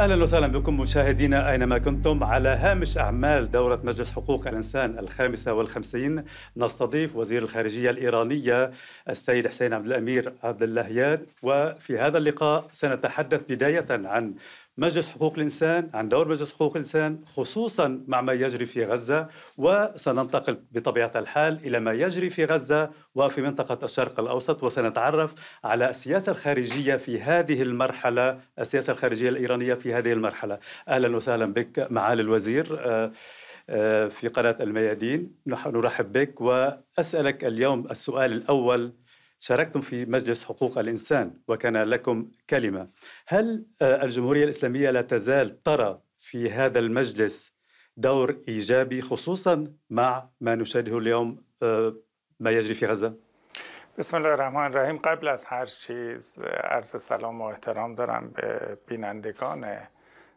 اهلا وسهلا بكم مشاهدينا اينما كنتم على هامش اعمال دوره مجلس حقوق الانسان الخامسه والخمسين نستضيف وزير الخارجيه الايرانيه السيد حسين عبد الامير عبد اللهيان وفي هذا اللقاء سنتحدث بدايه عن مجلس حقوق الإنسان عن دور مجلس حقوق الإنسان خصوصا مع ما يجري في غزة وسننتقل بطبيعة الحال إلى ما يجري في غزة وفي منطقة الشرق الأوسط وسنتعرف على السياسة الخارجية في هذه المرحلة السياسة الخارجية الإيرانية في هذه المرحلة أهلا وسهلا بك معالي الوزير آه، آه، في قناة الميادين نرحب بك وأسألك اليوم السؤال الأول شاركتم في مجلس حقوق الإنسان وكان لكم كلمة هل آه، الجمهورية الإسلامية لا تزال ترى في هذا المجلس دور إيجابي خصوصا مع ما نشاهده اليوم آه، ما يجري في غزة؟ بسم الله الرحمن الرحیم قبل از هر چیز عرض سلام و احترام دارم به بینندگان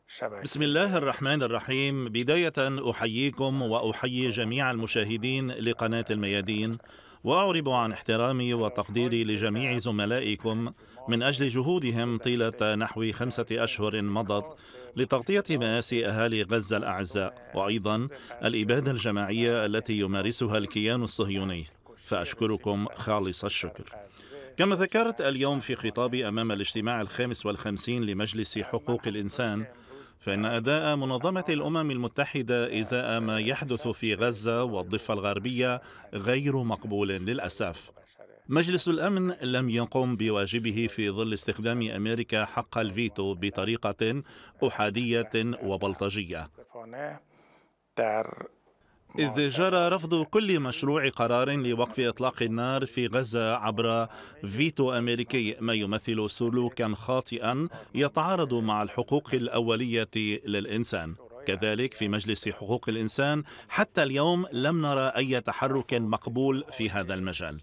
شبکه بسم الله الرحمن الرحیم بداية أحييكم وأحيي جميع المشاهدين لقناة الميادين وأعرب عن احترامي وتقديري لجميع زملائكم من أجل جهودهم طيلة نحو خمسة أشهر مضت لتغطية مآسي أهالي غزة الأعزاء وأيضا الإبادة الجماعية التي يمارسها الكيان الصهيوني فأشكركم خالص الشكر كما ذكرت اليوم في خطابي أمام الاجتماع الخامس والخمسين لمجلس حقوق الإنسان فإن أداء منظمة الأمم المتحدة إزاء ما يحدث في غزة والضفة الغربية غير مقبول للأسف مجلس الامن لم يقم بواجبه في ظل استخدام امريكا حق الفيتو بطريقه احاديه وبلطجيه إذ جرى رفض كل مشروع قرار لوقف إطلاق النار في غزة عبر فيتو أمريكي ما يمثل سلوكا خاطئا يتعارض مع الحقوق الأولية للإنسان كذلك في مجلس حقوق الإنسان حتى اليوم لم نرى أي تحرك مقبول في هذا المجال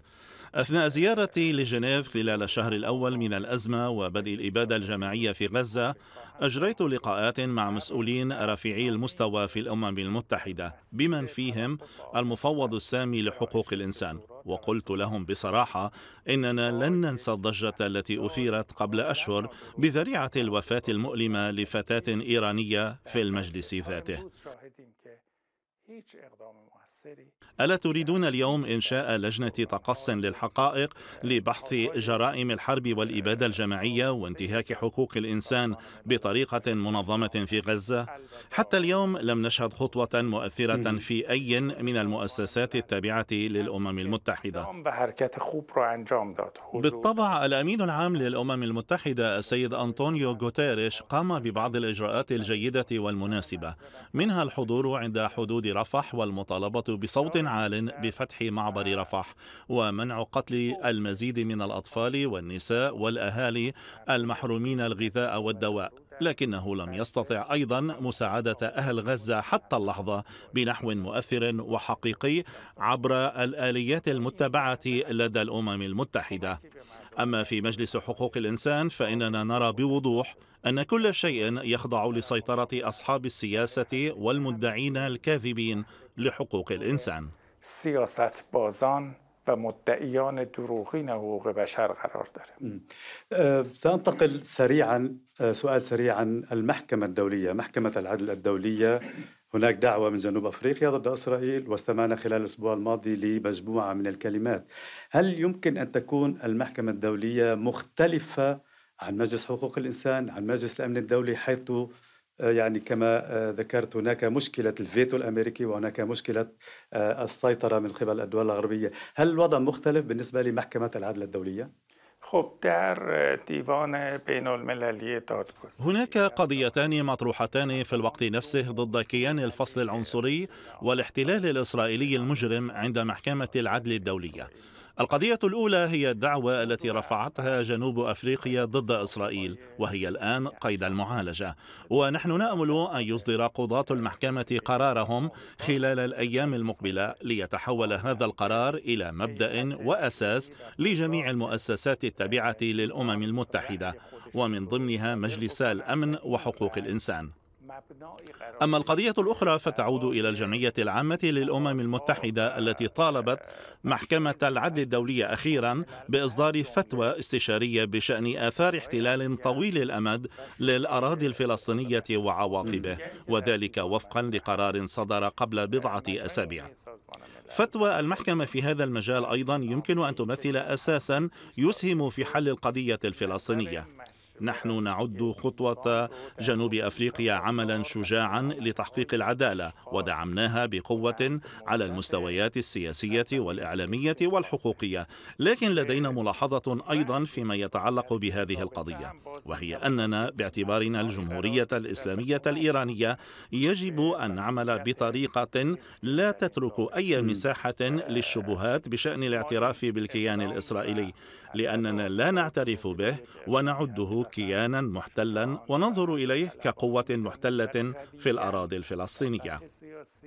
أثناء زيارتي لجنيف خلال الشهر الأول من الأزمة وبدء الإبادة الجماعية في غزة أجريت لقاءات مع مسؤولين رفيعي المستوى في الأمم المتحدة بمن فيهم المفوض السامي لحقوق الإنسان وقلت لهم بصراحة إننا لن ننسى الضجة التي أثيرت قبل أشهر بذريعة الوفاة المؤلمة لفتاة إيرانية في المجلس ذاته الا تريدون اليوم انشاء لجنه تقص للحقائق لبحث جرائم الحرب والاباده الجماعيه وانتهاك حقوق الانسان بطريقه منظمه في غزه حتى اليوم لم نشهد خطوه مؤثره في اي من المؤسسات التابعه للامم المتحده بالطبع الامين العام للامم المتحده السيد انطونيو غوتيريش قام ببعض الاجراءات الجيده والمناسبه منها الحضور عند حدود رفح والمطالبة بصوت عال بفتح معبر آه. رفح ومنع قتل المزيد من الأطفال والنساء والأهالي المحرومين الغذاء والدواء لكنه لم يستطع أيضا مساعدة أهل غزة حتى اللحظة بنحو مؤثر وحقيقي عبر الآليات المتبعة لدى الأمم المتحدة أما في مجلس حقوق الإنسان فإننا نرى بوضوح أن كل شيء يخضع لسيطرة أصحاب السياسة والمدعين الكاذبين لحقوق الإنسان سياسات بازان ومدعيان دروغين حقوق بشر قرار داره اه، سأنتقل سريعا اه، سؤال سريع عن المحكمة الدولية محكمة العدل الدولية هناك دعوة من جنوب أفريقيا ضد إسرائيل واستمعنا خلال الأسبوع الماضي لمجموعة من الكلمات هل يمكن أن تكون المحكمة الدولية مختلفة عن مجلس حقوق الإنسان عن مجلس الأمن الدولي حيث آه، يعني كما آه، ذكرت هناك مشكلة الفيتو الأمريكي وهناك مشكلة آه، السيطرة من قبل الدول الغربية هل الوضع مختلف بالنسبة لمحكمة العدل الدولية؟ خب در ديوان بين المللي هناك قضيتان مطروحتان في الوقت نفسه ضد كيان الفصل العنصري والاحتلال الإسرائيلي المجرم عند محكمة العدل الدولية القضية الأولى هي الدعوة التي رفعتها جنوب أفريقيا ضد إسرائيل وهي الآن قيد المعالجة ونحن نأمل أن يصدر قضاة المحكمة قرارهم خلال الأيام المقبلة ليتحول هذا القرار إلى مبدأ وأساس لجميع المؤسسات التابعة للأمم المتحدة ومن ضمنها مجلس الأمن وحقوق الإنسان أما القضية الأخرى فتعود إلى الجمعية العامة للأمم المتحدة التي طالبت محكمة العدل الدولية أخيرا بإصدار فتوى استشارية بشأن آثار احتلال طويل الأمد للأراضي الفلسطينية وعواقبه وذلك وفقا لقرار صدر قبل بضعة أسابيع فتوى المحكمة في هذا المجال أيضا يمكن أن تمثل أساسا يسهم في حل القضية الفلسطينية نحن نعد خطوة جنوب أفريقيا عملا شجاعا لتحقيق العدالة ودعمناها بقوة على المستويات السياسية والإعلامية والحقوقية لكن لدينا ملاحظة أيضا فيما يتعلق بهذه القضية وهي أننا باعتبارنا الجمهورية الإسلامية الإيرانية يجب أن نعمل بطريقة لا تترك أي مساحة للشبهات بشأن الاعتراف بالكيان الإسرائيلي لأننا لا نعترف به ونعده كيانا محتلا وننظر اليه كقوه محتله في الاراضي الفلسطينيه.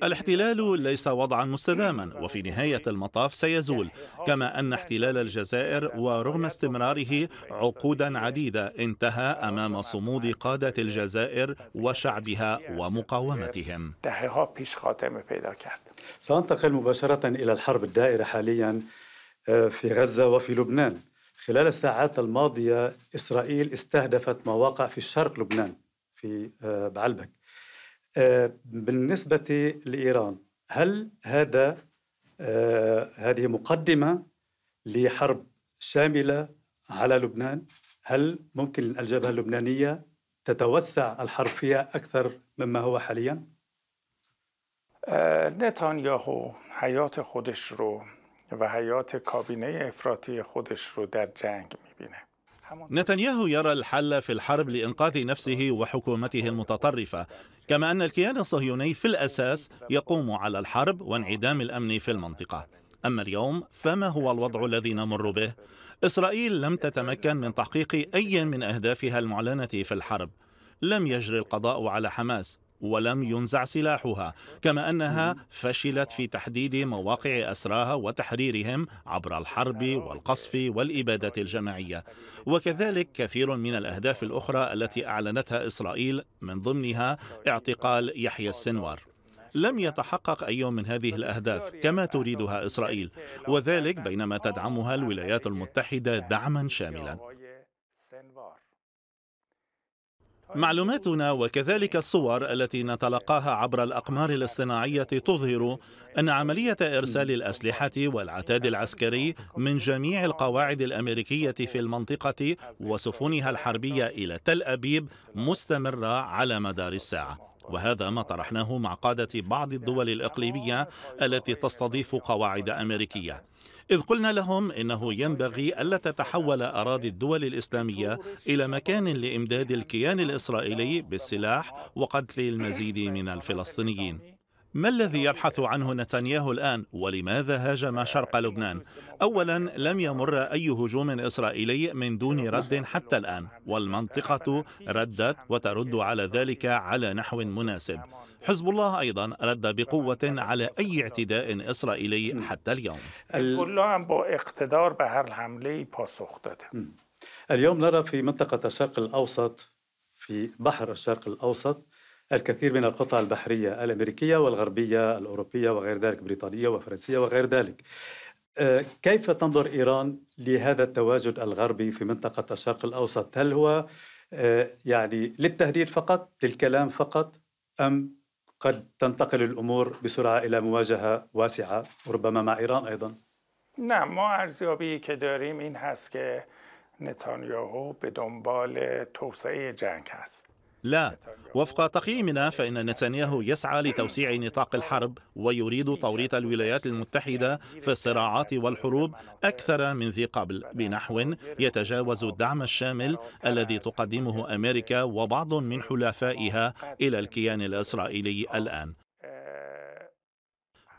الاحتلال ليس وضعا مستداما وفي نهايه المطاف سيزول كما ان احتلال الجزائر ورغم استمراره عقودا عديده انتهى امام صمود قاده الجزائر وشعبها ومقاومتهم. سأنتقل مباشرة إلى الحرب الدائرة حاليا آه، في غزة وفي لبنان خلال الساعات الماضية إسرائيل استهدفت مواقع في الشرق لبنان في آه، بعلبك آه، بالنسبة لإيران هل هذا آه، هذه مقدمة لحرب شاملة على لبنان هل ممكن الجبهة اللبنانية تتوسع الحرب فيها أكثر مما هو حاليا؟ نتانياهو حیات خودش رو و حیات کابینه افراطی خودش رو در جنگ میبینه نتنياهو يرى الحل في الحرب لإنقاذ نفسه وحكومته المتطرفة كما أن الكيان الصهيوني في الأساس يقوم على الحرب وانعدام الأمن في المنطقة أما اليوم فما هو الوضع الذي نمر به؟ إسرائيل لم تتمكن من تحقيق أي من أهدافها المعلنة في الحرب لم يجري القضاء على حماس ولم ينزع سلاحها كما أنها فشلت في تحديد مواقع أسراها وتحريرهم عبر الحرب والقصف والإبادة الجماعية وكذلك كثير من الأهداف الأخرى التي أعلنتها إسرائيل من ضمنها اعتقال يحيى السنوار لم يتحقق أي من هذه الأهداف كما تريدها إسرائيل وذلك بينما تدعمها الولايات المتحدة دعما شاملا معلوماتنا وكذلك الصور التي نتلقاها عبر الأقمار الاصطناعية تظهر أن عملية إرسال الأسلحة والعتاد العسكري من جميع القواعد الأمريكية في المنطقة وسفنها الحربية إلى تل أبيب مستمرة على مدار الساعة وهذا ما طرحناه مع قادة بعض الدول الإقليمية التي تستضيف قواعد أمريكية إذ قلنا لهم إنه ينبغي ألا تتحول أراضي الدول الإسلامية إلى مكان لإمداد الكيان الإسرائيلي بالسلاح وقتل المزيد من الفلسطينيين ما الذي يبحث عنه نتنياهو الآن ولماذا هاجم شرق لبنان؟ أولا لم يمر أي هجوم إسرائيلي من دون رد حتى الآن والمنطقة ردت وترد على ذلك على نحو مناسب حزب الله أيضا رد بقوة على أي اعتداء إسرائيلي حتى اليوم حزب الله باقتدار اليوم نرى في منطقة الشرق الأوسط في بحر الشرق الأوسط الكثير من القطع البحرية الأمريكية والغربية الأوروبية وغير ذلك بريطانية وفرنسية وغير ذلك آه، كيف تنظر إيران لهذا التواجد الغربي في منطقة الشرق الأوسط هل هو آه، يعني للتهديد فقط للكلام فقط أم قد تنتقل الأمور بسرعة إلى مواجهة واسعة وربما مع إيران أيضا نعم ما ارزیابی که داریم این هست که نتانیاهو به دنبال توسعه جنگ هست لا وفق تقييمنا فإن نتنياهو يسعى لتوسيع نطاق الحرب ويريد توريط الولايات المتحدة في الصراعات والحروب أكثر من ذي قبل بنحو يتجاوز الدعم الشامل الذي تقدمه أمريكا وبعض من حلفائها إلى الكيان الإسرائيلي الآن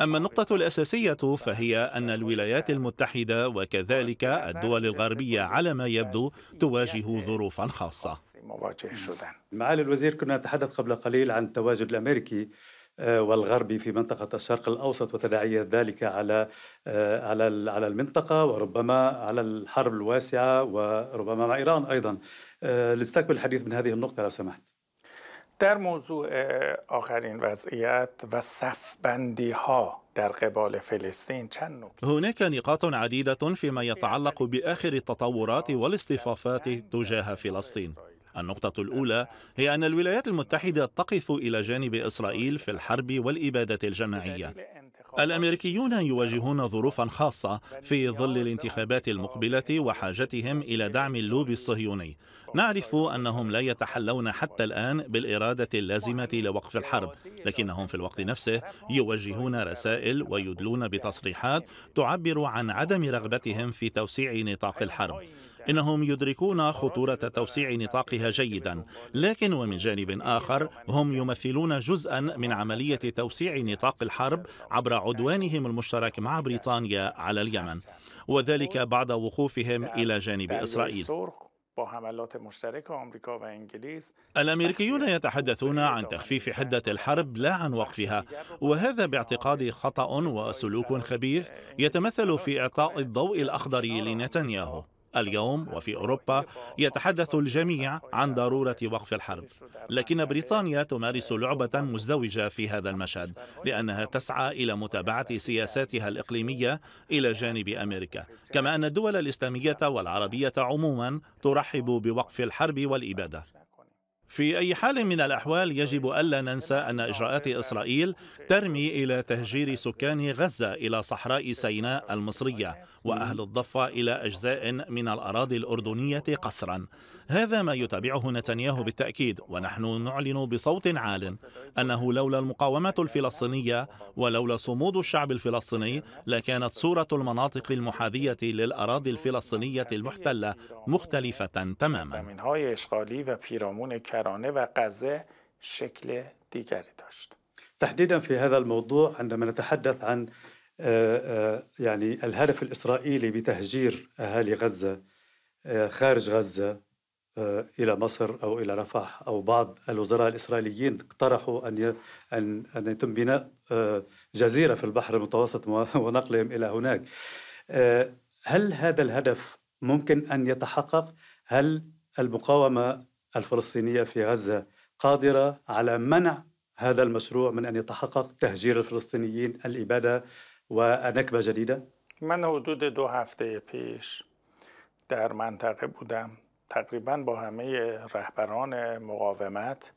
أما النقطة الأساسية فهي أن الولايات المتحدة وكذلك الدول الغربية على ما يبدو تواجه ظروفا خاصة معالي الوزير كنا نتحدث قبل قليل عن التواجد الأمريكي آه، والغربي في منطقة الشرق الأوسط وتداعية ذلك على آه، على على المنطقة وربما على الحرب الواسعة وربما مع إيران أيضا نستقبل آه، الحديث من هذه النقطة لو سمحت در موضوع اه، آخرین وضعیت و بندی ها در قبال فلسطین چند نکته هناك نقاط عديدة فيما يتعلق بآخر التطورات والاصطفافات تجاه فلسطين النقطة الأولى هي أن الولايات المتحدة تقف إلى جانب إسرائيل في الحرب والإبادة الجماعية الأمريكيون يواجهون ظروفا خاصة في ظل الانتخابات المقبلة وحاجتهم إلى دعم اللوبي الصهيوني نعرف أنهم لا يتحلون حتى الآن بالإرادة اللازمة لوقف الحرب لكنهم في الوقت نفسه يوجهون رسائل ويدلون بتصريحات تعبر عن عدم رغبتهم في توسيع نطاق الحرب إنهم يدركون خطورة توسيع نطاقها جيدا لكن ومن جانب آخر هم يمثلون جزءا من عملية توسيع نطاق الحرب عبر عدوانهم المشترك مع بريطانيا على اليمن وذلك بعد وقوفهم إلى جانب إسرائيل الأمريكيون يتحدثون عن تخفيف حده الحرب لا عن وقفها وهذا باعتقادي خطا وسلوك خبيث يتمثل في اعطاء الضوء الاخضر لنتنياهو اليوم وفي أوروبا يتحدث الجميع عن ضرورة وقف الحرب لكن بريطانيا تمارس لعبة مزدوجة في هذا المشهد لأنها تسعى إلى متابعة سياساتها الإقليمية إلى جانب أمريكا كما أن الدول الإسلامية والعربية عموما ترحب بوقف الحرب والإبادة في أي حال من الأحوال يجب ألا ننسى أن إجراءات إسرائيل ترمي إلى تهجير سكان غزة إلى صحراء سيناء المصرية وأهل الضفة إلى أجزاء من الأراضي الأردنية قسرا هذا ما يتابعه نتنياهو بالتأكيد ونحن نعلن بصوت عال أنه لولا المقاومة الفلسطينية ولولا صمود الشعب الفلسطيني لكانت صورة المناطق المحاذية للأراضي الفلسطينية المحتلة مختلفة تماما تحديدا في هذا الموضوع عندما نتحدث عن آه، آه، يعني الهدف الإسرائيلي بتهجير أهالي غزة آه، خارج غزة آه، الى مصر او الى رفح او بعض الوزراء الاسرائيليين اقترحوا ان ان ان يتم بناء آه، جزيره في البحر المتوسط ونقلهم الى هناك. آه، هل هذا الهدف ممكن ان يتحقق؟ هل المقاومه الفلسطينيه في غزه قادره على منع هذا المشروع من ان يتحقق تهجير الفلسطينيين الاباده ونكبه جديده؟ من حدود دو هفته پیش در منطقه بودم تقریبا با همه رهبران مقاومت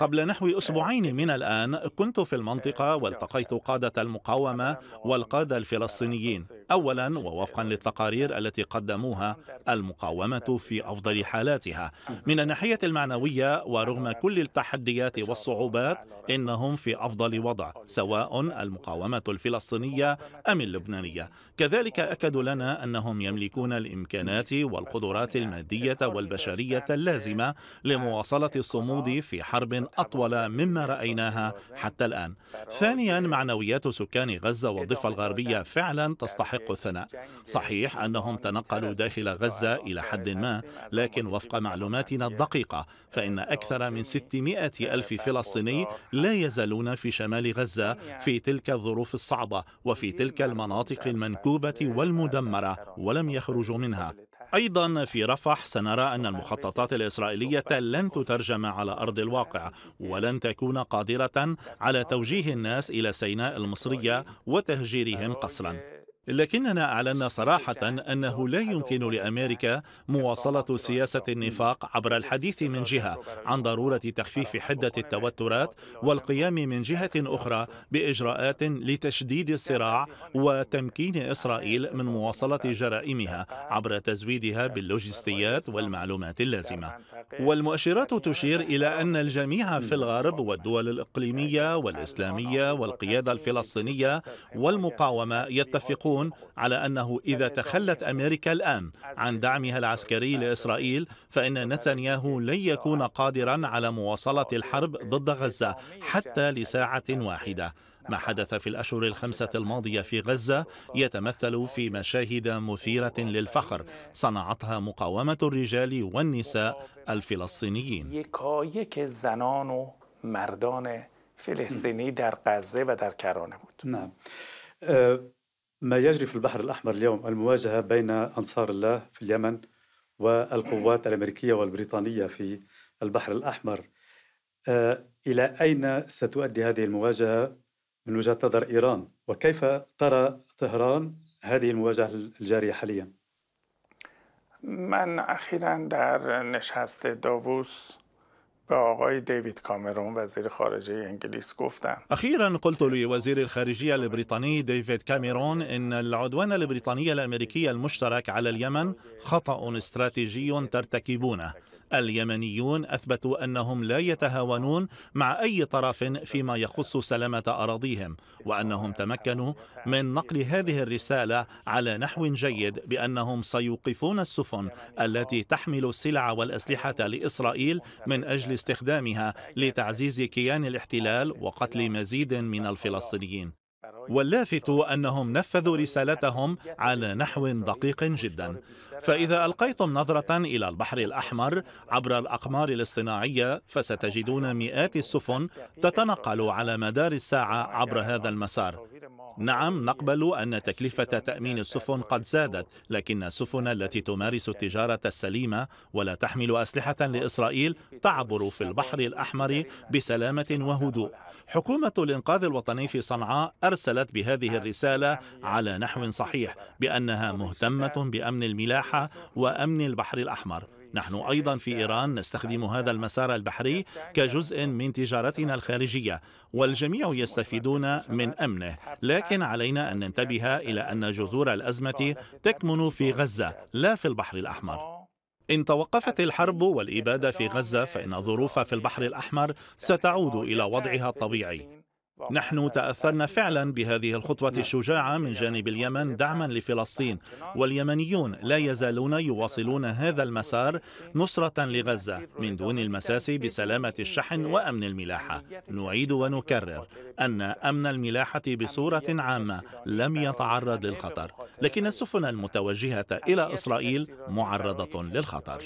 قبل نحو أسبوعين من الآن كنت في المنطقة والتقيت قادة المقاومة والقادة الفلسطينيين أولا ووفقا للتقارير التي قدموها المقاومة في أفضل حالاتها من الناحية المعنوية ورغم كل التحديات والصعوبات إنهم في أفضل وضع سواء المقاومة الفلسطينية أم اللبنانية كذلك أكدوا لنا أنهم يملكون الإمكانات والقدرات المادية والبشرية اللازمة لمواصلة طالة الصمود في حرب أطول مما رأيناها حتى الآن ثانيا معنويات سكان غزة والضفة الغربية فعلا تستحق الثناء صحيح أنهم تنقلوا داخل غزة إلى حد ما لكن وفق معلوماتنا الدقيقة فإن أكثر من 600 ألف فلسطيني لا يزالون في شمال غزة في تلك الظروف الصعبة وفي تلك المناطق المنكوبة والمدمرة ولم يخرجوا منها أيضا في رفح سنرى أن المخططات الإسرائيلية لن تترجم على أرض الواقع ولن تكون قادرة على توجيه الناس إلى سيناء المصرية وتهجيرهم قسرا لكننا أعلنا صراحة أنه لا يمكن لأمريكا مواصلة سياسة النفاق عبر الحديث من جهة عن ضرورة تخفيف حدة التوترات والقيام من جهة أخرى بإجراءات لتشديد الصراع وتمكين إسرائيل من مواصلة جرائمها عبر تزويدها باللوجستيات والمعلومات اللازمة والمؤشرات تشير إلى أن الجميع في الغرب والدول الإقليمية والإسلامية والقيادة الفلسطينية والمقاومة يتفقون يتفقون على أنه إذا تخلت أمريكا الآن عن دعمها العسكري لإسرائيل فإن نتنياهو لن يكون قادرا على مواصلة الحرب ضد غزة حتى لساعة واحدة ما حدث في الأشهر الخمسة الماضية في غزة يتمثل في مشاهد مثيرة للفخر صنعتها مقاومة الرجال والنساء الفلسطينيين فلسطيني در غزه و در کرانه بود نه اه، ما يجري في البحر الأحمر اليوم المواجهة بين أنصار الله في اليمن والقوات الأمريكية والبريطانية في البحر الأحمر آه، إلى أين ستؤدي هذه المواجهة من وجهة نظر إيران وكيف ترى طهران هذه المواجهة الجارية حاليا؟ من أخيرا در نشست داووس به آقای دیوید کامرون وزیر خارجه انگلیس گفتم أخيرا قلت لوزير الخارجية البريطاني ديفيد كاميرون إن العدوان البريطاني الأمريكي المشترك على اليمن خطأ استراتيجي ترتكبونه اليمنيون أثبتوا أنهم لا يتهاونون مع أي طرف فيما يخص سلامة أراضيهم وأنهم تمكنوا من نقل هذه الرسالة على نحو جيد بأنهم سيوقفون السفن التي تحمل السلع والأسلحة لإسرائيل من أجل استخدامها لتعزيز كيان الاحتلال وقتل مزيد من الفلسطينيين واللافت أنهم نفذوا رسالتهم على نحو دقيق جدا فإذا ألقيتم نظرة إلى البحر الأحمر عبر الأقمار الاصطناعية فستجدون مئات السفن تتنقل على مدار الساعة عبر هذا المسار نعم نقبل أن تكلفة تأمين السفن قد زادت لكن السفن التي تمارس التجارة السليمة ولا تحمل أسلحة لإسرائيل تعبر في البحر الأحمر بسلامة وهدوء حكومة الإنقاذ الوطني في صنعاء أرسل أرسلت بهذه الرسالة على نحو صحيح بأنها مهتمة بأمن الملاحة وأمن البحر الأحمر نحن أيضا في إيران نستخدم هذا المسار البحري كجزء من تجارتنا الخارجية والجميع يستفيدون من أمنه لكن علينا أن ننتبه إلى أن جذور الأزمة تكمن في غزة لا في البحر الأحمر إن توقفت الحرب والإبادة في غزة فإن الظروف في البحر الأحمر ستعود إلى وضعها الطبيعي نحن آه، تاثرنا فعلا بهذه الخطوه نعم. الشجاعه من جانب اليمن دعما لفلسطين واليمنيون لا يزالون يواصلون هذا المسار نصره لغزه من دون المساس بسلامه الشحن وامن الملاحه نعيد ونكرر ان امن الملاحه بصوره عامه لم يتعرض للخطر لكن السفن المتوجهه الى اسرائيل معرضه للخطر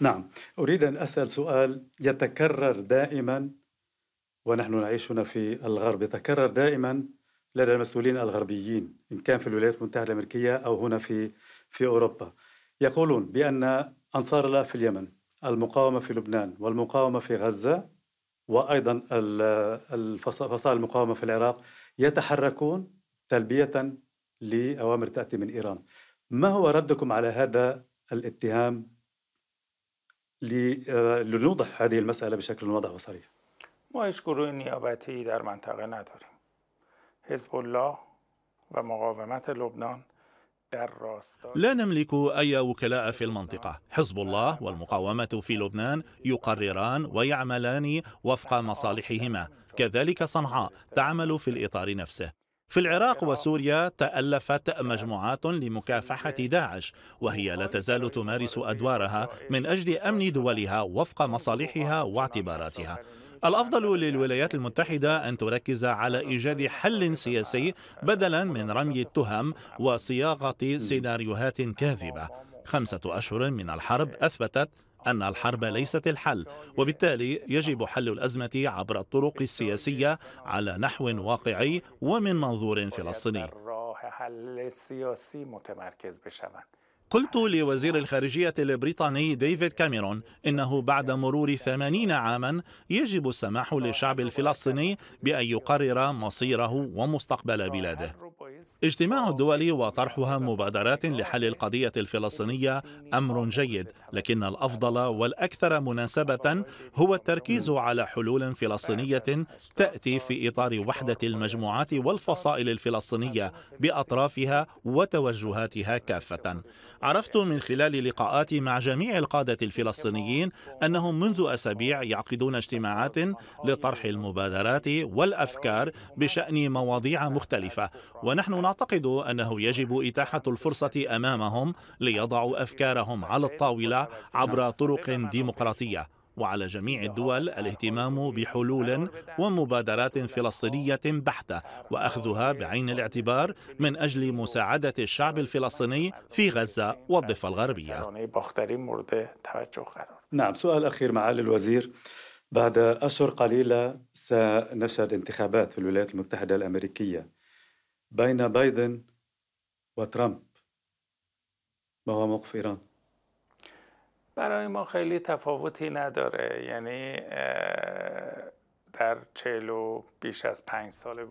نعم أريد أن أسأل سؤال يتكرر دائما ونحن نعيش هنا في الغرب يتكرر دائما لدى المسؤولين الغربيين إن كان في الولايات المتحدة الأمريكية أو هنا في في أوروبا يقولون بأن أنصار الله في اليمن المقاومة في لبنان والمقاومة في غزة وأيضا فصائل المقاومة في العراق يتحركون تلبية لأوامر تأتي من إيران ما هو ردكم على هذا الاتهام آه، لنوضح هذه المسألة بشكل واضح وصريح ما هیچ گروه در منطقه نداریم حزب الله و مقاومت لبنان لا نملك أي وكلاء في المنطقة حزب الله والمقاومة في لبنان يقرران ويعملان وفق مصالحهما كذلك صنعاء تعمل في الإطار نفسه في العراق وسوريا تألفت مجموعات لمكافحة داعش وهي لا تزال تمارس أدوارها من أجل أمن دولها وفق مصالحها واعتباراتها الافضل للولايات المتحده ان تركز على ايجاد حل سياسي بدلا من رمي التهم وصياغه سيناريوهات كاذبه خمسه اشهر من الحرب اثبتت أن الحرب ليست الحل وبالتالي يجب حل الأزمة عبر الطرق السياسية على نحو واقعي ومن منظور فلسطيني قلت لوزير الخارجية البريطاني ديفيد كاميرون إنه بعد مرور ثمانين عاما يجب السماح للشعب الفلسطيني بأن يقرر مصيره ومستقبل بلاده اجتماع الدول وطرحها مبادرات لحل القضية الفلسطينية أمر جيد لكن الأفضل والأكثر مناسبة هو التركيز على حلول فلسطينية تأتي في إطار وحدة المجموعات والفصائل الفلسطينية بأطرافها وتوجهاتها كافة عرفت من خلال لقاءاتي مع جميع القادة الفلسطينيين أنهم منذ أسابيع يعقدون اجتماعات لطرح المبادرات والأفكار بشأن مواضيع مختلفة ونحن نحن نعتقد أنه يجب إتاحة الفرصة أمامهم ليضعوا أفكارهم على الطاولة عبر طرق ديمقراطية وعلى جميع الدول الاهتمام بحلول ومبادرات فلسطينية بحتة وأخذها بعين الاعتبار من أجل مساعدة الشعب الفلسطيني في غزة والضفة الغربية نعم سؤال أخير معالي الوزير بعد أشهر قليلة سنشهد انتخابات في الولايات المتحدة الأمريكية بین بایدن و ما هو موقف برای ما خیلی تفاوتی نداره یعنی در چهل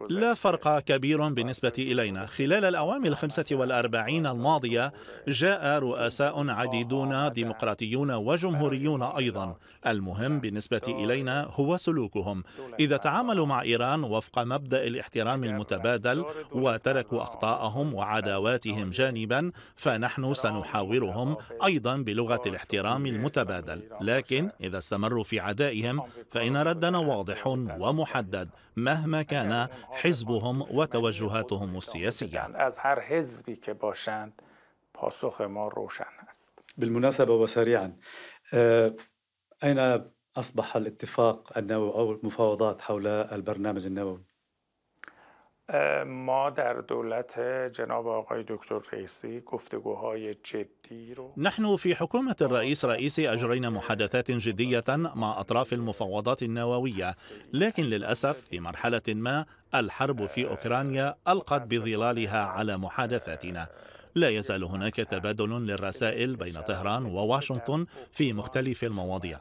لا فرق كبير بالنسبة إلينا خلال الأعوام الخمسة والأربعين الماضية جاء رؤساء عديدون ديمقراطيون وجمهوريون أيضا المهم بالنسبة إلينا هو سلوكهم إذا تعاملوا مع إيران وفق مبدأ الاحترام المتبادل وتركوا أخطاءهم وعداواتهم جانبا فنحن سنحاورهم أيضا بلغة الاحترام المتبادل لكن إذا استمروا في عدائهم فإن ردنا واضح ومحدد مهما كان حزبهم وتوجهاتهم السياسية بالمناسبة وسريعا آه، أين أصبح الاتفاق النووي أو المفاوضات حول البرنامج النووي؟ ما در دولت جناب آقای دکتر رئیسی گفتگوهای جدی رو نحن في حكومة الرئيس رئيسي أجرينا محادثات جدية مع أطراف المفاوضات النووية لكن للأسف في مرحلة ما الحرب في أوكرانيا ألقت بظلالها على محادثاتنا لا يزال هناك تبادل للرسائل بين طهران وواشنطن في مختلف المواضيع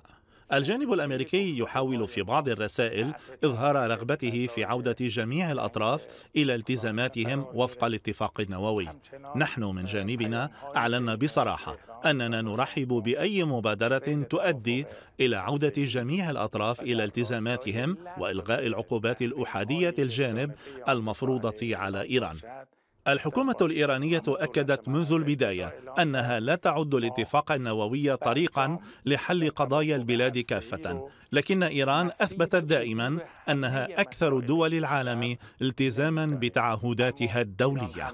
الجانب الامريكي يحاول في بعض الرسائل اظهار رغبته في عوده جميع الاطراف الى التزاماتهم وفق الاتفاق النووي نحن من جانبنا اعلنا بصراحه اننا نرحب باي مبادره تؤدي الى عوده جميع الاطراف الى التزاماتهم والغاء العقوبات الاحاديه الجانب المفروضه على ايران الحكومة الإيرانية أكدت منذ البداية أنها لا تعد الاتفاق النووي طريقا لحل قضايا البلاد كافة لكن إيران أثبتت دائما أنها أكثر دول العالم التزاما بتعهداتها الدولية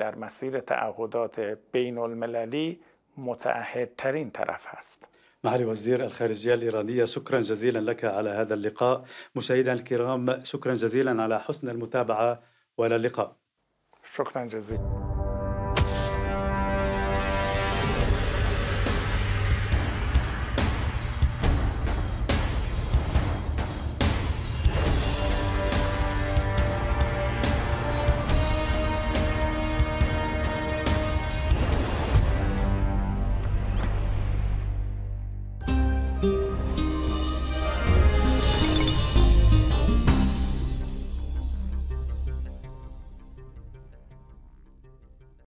در مسیر تعهدات بین المللی طرف معالي وزير الخارجية الإيرانية شكرا جزيلا لك على هذا اللقاء مشاهدينا الكرام شكرا جزيلا على حسن المتابعة والى اللقاء شكرا جزيلا